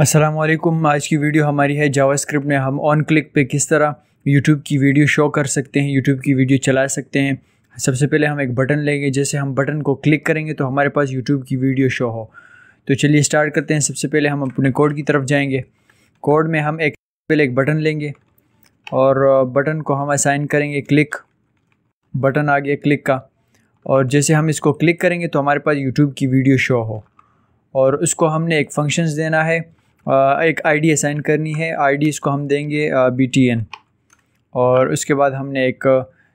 असलम आज की वीडियो हमारी है जावास्क्रिप्ट में हम ऑन क्लिक पे किस तरह यूट्यूब की वीडियो शो कर सकते हैं यूट्यूब की वीडियो चला सकते हैं सबसे पहले हम एक बटन लेंगे जैसे हम बटन को क्लिक करेंगे तो हमारे पास यूट्यूब की वीडियो शो हो तो चलिए स्टार्ट करते हैं सबसे पहले हम अपने कोड की तरफ जाएंगे कोड में हम एक पहले एक बटन लेंगे और बटन को हम असाइन करेंगे क्लिक बटन आ गया क्लिक का और जैसे हम इसको क्लिक करेंगे तो हमारे पास यूट्यूब की वीडियो शो हो और उसको हमने एक फंक्शंस देना है एक आईडी असाइन करनी है आईडी इसको हम देंगे एन और उसके बाद हमने एक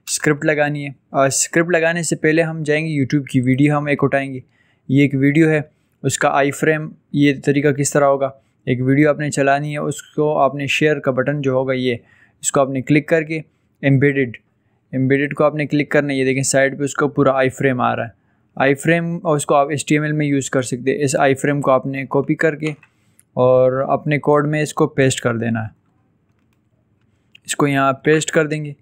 स्क्रिप्ट लगानी है स्क्रिप्ट लगाने से पहले हम जाएंगे यूट्यूब की वीडियो हम एक उठाएंगे ये एक वीडियो है उसका आई फ्रेम ये तरीका किस तरह होगा एक वीडियो आपने चलानी है उसको आपने शेयर का बटन जो होगा ये इसको आपने क्लिक करके एम्बेडेड एम्बेडेड को आपने क्लिक करना है ये देखें साइड पे उसका पूरा आई फ्रेम आ रहा है आई फ्रेम और उसको आप एच में यूज़ कर सकते हैं इस आई फ्रेम को आपने कॉपी करके और अपने कोड में इसको पेस्ट कर देना है इसको यहाँ पेस्ट कर देंगे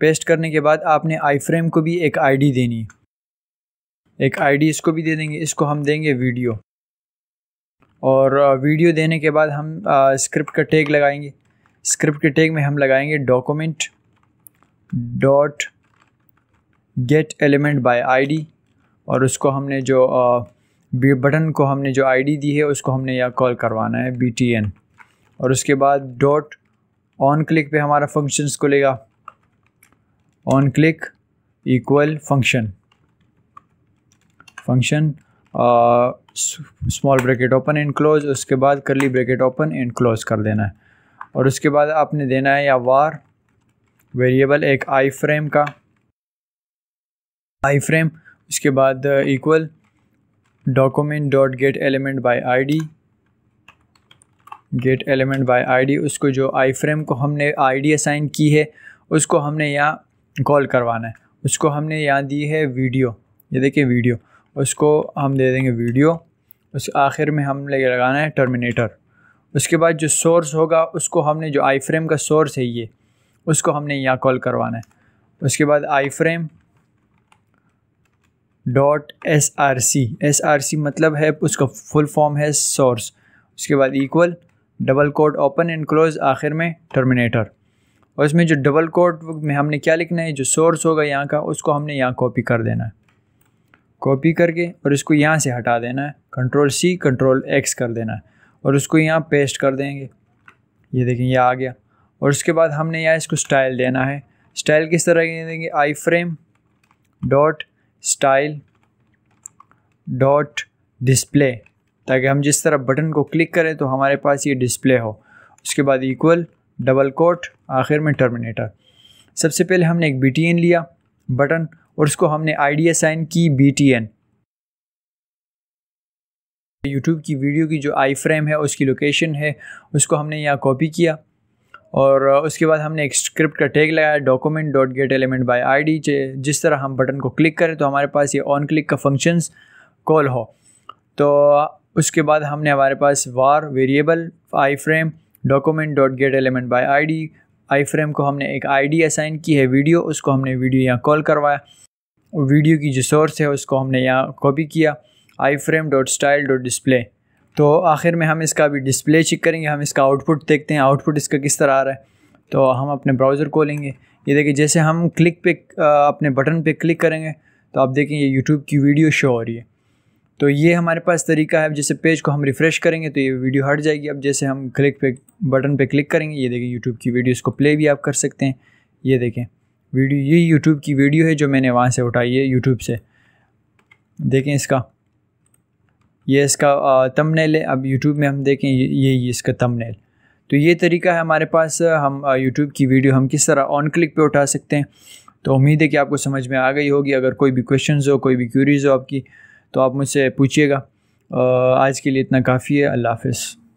पेस्ट करने के बाद आपने आई फ्रेम को भी एक आईडी देनी है एक आईडी इसको भी दे देंगे इसको हम देंगे वीडियो और वीडियो देने के बाद हम स्क्रिप्ट का टैग लगाएंगे स्क्रिप्ट के टैग में हम लगाएंगे document dot get element by ID और उसको हमने जो आ, बी बटन को हमने जो आईडी दी है उसको हमने यहाँ कॉल करवाना है बी और उसके बाद डॉट ऑन क्लिक पे हमारा फंक्शंस को लेगा on click equal function function small bracket open and close उसके बाद करली ब्रैकेट ओपन एंड क्लोज कर देना है और उसके बाद आपने देना है या वार वेरिएबल एक आई फ्रेम का आई फ्रेम उसके बाद equal document dot get element by I D get element by I D उसको जो आई फ्रेम को हमने आई डी असाइन की है उसको हमने यहाँ कॉल करवाना है उसको हमने यहाँ दी है वीडियो ये देखिए वीडियो उसको हम दे देंगे वीडियो उस आखिर में हम ले लगाना है टर्मिनेटर उसके बाद जो सोर्स होगा उसको हमने जो आई फ्रेम का सोर्स है ये उसको हमने यहाँ कॉल करवाना है उसके बाद iframe dot S R C S R C मतलब है उसका फुल फॉर्म है सोर्स उसके बाद equal double quote open and close आखिर में टर्मिनेटर और इसमें जो डबल कोड में हमने क्या लिखना है जो सोर्स होगा यहाँ का उसको हमने यहाँ कॉपी कर देना है कॉपी करके और इसको यहाँ से हटा देना है कंट्रोल सी कंट्रोल एक्स कर देना है और उसको यहाँ पेस्ट कर देंगे ये देखें ये आ गया और उसके बाद हमने यहाँ इसको स्टाइल देना है स्टाइल किस तरह देंगे iframe dot style dot display ताकि हम जिस तरह बटन को क्लिक करें तो हमारे पास ये डिस्प्ले हो उसके बाद इक्वल डबल कोट आखिर में टर्मिनेटर सबसे पहले हमने एक बी लिया बटन और उसको हमने आई डी असाइन की बी टी एन यूट्यूब की वीडियो की जो आई फ्रेम है उसकी लोकेशन है उसको हमने यहाँ कॉपी किया और उसके बाद हमने एक स्क्रिप्ट का टैग लगाया document dot get element by I D जिस तरह हम बटन को क्लिक करें तो हमारे पास ये ऑन क्लिक का फंक्शंस कॉल हो तो उसके बाद हमने हमारे पास var variable iframe document dot get element by I D iframe को हमने एक आई डी असाइन की है वीडियो उसको हमने वीडियो यहाँ कॉल करवाया वीडियो की जो सोर्स है उसको हमने यहाँ कॉपी किया iframe dot style dot display तो आखिर में हम इसका अभी डिस्प्ले चेक करेंगे हम इसका आउटपुट देखते हैं आउटपुट इसका किस तरह आ रहा है तो हम अपने ब्राउज़र खोलेंगे ये देखिए जैसे हम क्लिक पे अपने बटन पे क्लिक करेंगे तो आप देखें ये यूट्यूब की वीडियो शो हो रही है तो ये हमारे पास तरीका है जैसे पेज को हम रिफ़्रेश करेंगे तो ये वीडियो हट जाएगी अब जैसे हम क्लिक पे बटन पे क्लिक करेंगे ये देखें यूट्यूब की वीडियो इसको प्ले भी आप कर सकते हैं ये देखें वीडियो ये यूट्यूब की वीडियो है जो मैंने वहाँ से उठाई है यूट्यूब से देखें इसका ये इसका तमनेल है अब यूट्यूब में हम देखें ये ये इसका तमनेल तो ये तरीका है हमारे पास हम यूट्यूब की वीडियो हम किस तरह ऑन क्लिक पे उठा सकते हैं तो उम्मीद है कि आपको समझ में आ गई होगी अगर कोई भी क्वेश्चन हो कोई भी क्यूरीज़ हो आपकी तो आप मुझसे पूछिएगा आज के लिए इतना काफ़ी है अल्लाह हाफिज़